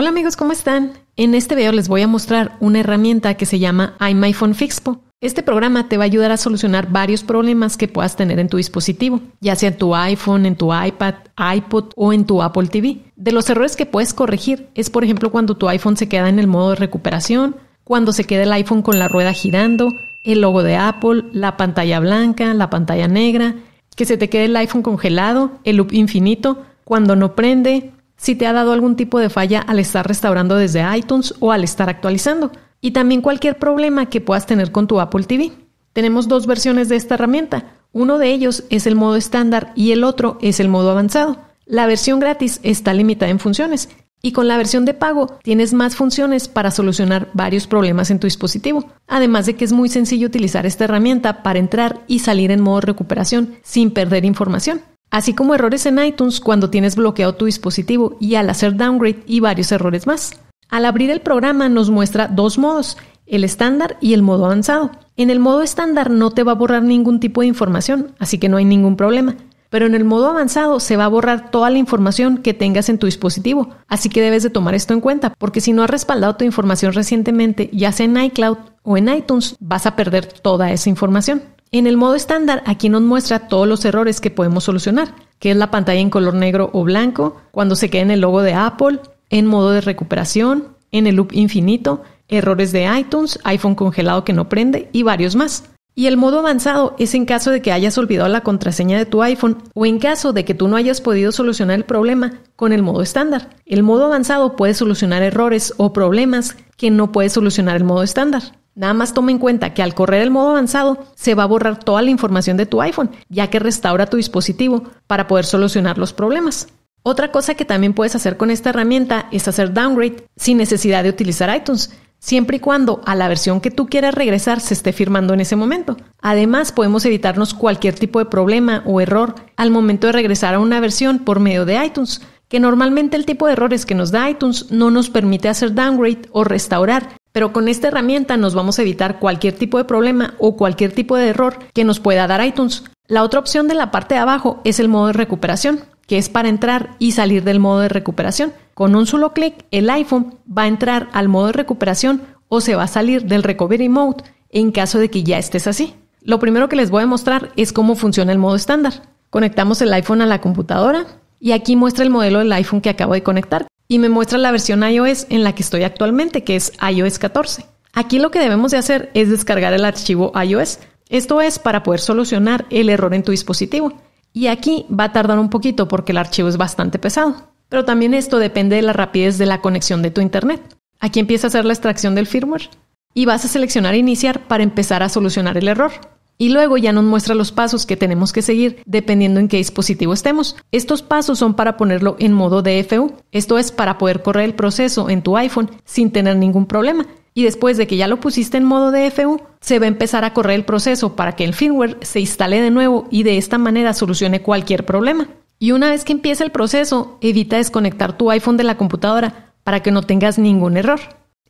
Hola amigos, ¿cómo están? En este video les voy a mostrar una herramienta que se llama iMyPhone Fixpo. Este programa te va a ayudar a solucionar varios problemas que puedas tener en tu dispositivo, ya sea en tu iPhone, en tu iPad, iPod o en tu Apple TV. De los errores que puedes corregir es, por ejemplo, cuando tu iPhone se queda en el modo de recuperación, cuando se queda el iPhone con la rueda girando, el logo de Apple, la pantalla blanca, la pantalla negra, que se te quede el iPhone congelado, el loop infinito, cuando no prende, si te ha dado algún tipo de falla al estar restaurando desde iTunes o al estar actualizando, y también cualquier problema que puedas tener con tu Apple TV. Tenemos dos versiones de esta herramienta. Uno de ellos es el modo estándar y el otro es el modo avanzado. La versión gratis está limitada en funciones y con la versión de pago tienes más funciones para solucionar varios problemas en tu dispositivo. Además de que es muy sencillo utilizar esta herramienta para entrar y salir en modo recuperación sin perder información así como errores en iTunes cuando tienes bloqueado tu dispositivo y al hacer downgrade y varios errores más. Al abrir el programa nos muestra dos modos, el estándar y el modo avanzado. En el modo estándar no te va a borrar ningún tipo de información, así que no hay ningún problema. Pero en el modo avanzado se va a borrar toda la información que tengas en tu dispositivo, así que debes de tomar esto en cuenta, porque si no has respaldado tu información recientemente, ya sea en iCloud o en iTunes, vas a perder toda esa información. En el modo estándar, aquí nos muestra todos los errores que podemos solucionar, que es la pantalla en color negro o blanco, cuando se queda en el logo de Apple, en modo de recuperación, en el loop infinito, errores de iTunes, iPhone congelado que no prende y varios más. Y el modo avanzado es en caso de que hayas olvidado la contraseña de tu iPhone o en caso de que tú no hayas podido solucionar el problema con el modo estándar. El modo avanzado puede solucionar errores o problemas que no puede solucionar el modo estándar. Nada más toma en cuenta que al correr el modo avanzado se va a borrar toda la información de tu iPhone, ya que restaura tu dispositivo para poder solucionar los problemas. Otra cosa que también puedes hacer con esta herramienta es hacer downgrade sin necesidad de utilizar iTunes, siempre y cuando a la versión que tú quieras regresar se esté firmando en ese momento. Además, podemos evitarnos cualquier tipo de problema o error al momento de regresar a una versión por medio de iTunes, que normalmente el tipo de errores que nos da iTunes no nos permite hacer downgrade o restaurar pero con esta herramienta nos vamos a evitar cualquier tipo de problema o cualquier tipo de error que nos pueda dar iTunes. La otra opción de la parte de abajo es el modo de recuperación, que es para entrar y salir del modo de recuperación. Con un solo clic, el iPhone va a entrar al modo de recuperación o se va a salir del Recovery Mode en caso de que ya estés así. Lo primero que les voy a mostrar es cómo funciona el modo estándar. Conectamos el iPhone a la computadora y aquí muestra el modelo del iPhone que acabo de conectar y me muestra la versión iOS en la que estoy actualmente, que es iOS 14. Aquí lo que debemos de hacer es descargar el archivo iOS. Esto es para poder solucionar el error en tu dispositivo. Y aquí va a tardar un poquito porque el archivo es bastante pesado. Pero también esto depende de la rapidez de la conexión de tu Internet. Aquí empieza a hacer la extracción del firmware y vas a seleccionar Iniciar para empezar a solucionar el error y luego ya nos muestra los pasos que tenemos que seguir dependiendo en qué dispositivo estemos. Estos pasos son para ponerlo en modo DFU, esto es para poder correr el proceso en tu iPhone sin tener ningún problema. Y después de que ya lo pusiste en modo DFU, se va a empezar a correr el proceso para que el firmware se instale de nuevo y de esta manera solucione cualquier problema. Y una vez que empieza el proceso, evita desconectar tu iPhone de la computadora para que no tengas ningún error.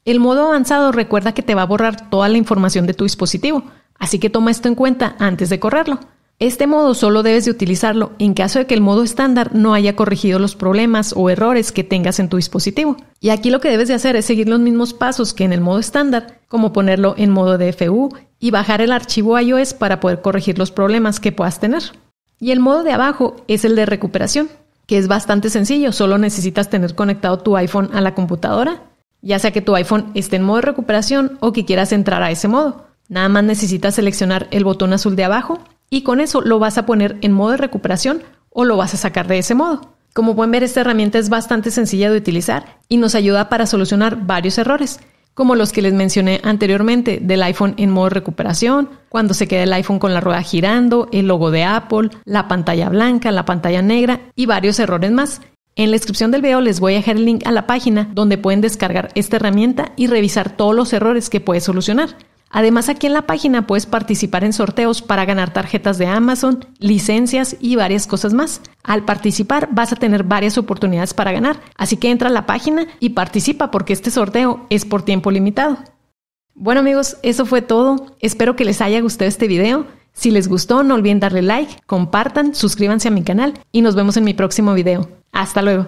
El modo avanzado recuerda que te va a borrar toda la información de tu dispositivo, Así que toma esto en cuenta antes de correrlo. Este modo solo debes de utilizarlo en caso de que el modo estándar no haya corregido los problemas o errores que tengas en tu dispositivo. Y aquí lo que debes de hacer es seguir los mismos pasos que en el modo estándar, como ponerlo en modo DFU y bajar el archivo iOS para poder corregir los problemas que puedas tener. Y el modo de abajo es el de recuperación, que es bastante sencillo, solo necesitas tener conectado tu iPhone a la computadora, ya sea que tu iPhone esté en modo de recuperación o que quieras entrar a ese modo. Nada más necesitas seleccionar el botón azul de abajo y con eso lo vas a poner en modo de recuperación o lo vas a sacar de ese modo. Como pueden ver, esta herramienta es bastante sencilla de utilizar y nos ayuda para solucionar varios errores, como los que les mencioné anteriormente del iPhone en modo recuperación, cuando se queda el iPhone con la rueda girando, el logo de Apple, la pantalla blanca, la pantalla negra y varios errores más. En la descripción del video les voy a dejar el link a la página donde pueden descargar esta herramienta y revisar todos los errores que puede solucionar. Además, aquí en la página puedes participar en sorteos para ganar tarjetas de Amazon, licencias y varias cosas más. Al participar vas a tener varias oportunidades para ganar, así que entra a la página y participa porque este sorteo es por tiempo limitado. Bueno amigos, eso fue todo. Espero que les haya gustado este video. Si les gustó, no olviden darle like, compartan, suscríbanse a mi canal y nos vemos en mi próximo video. Hasta luego.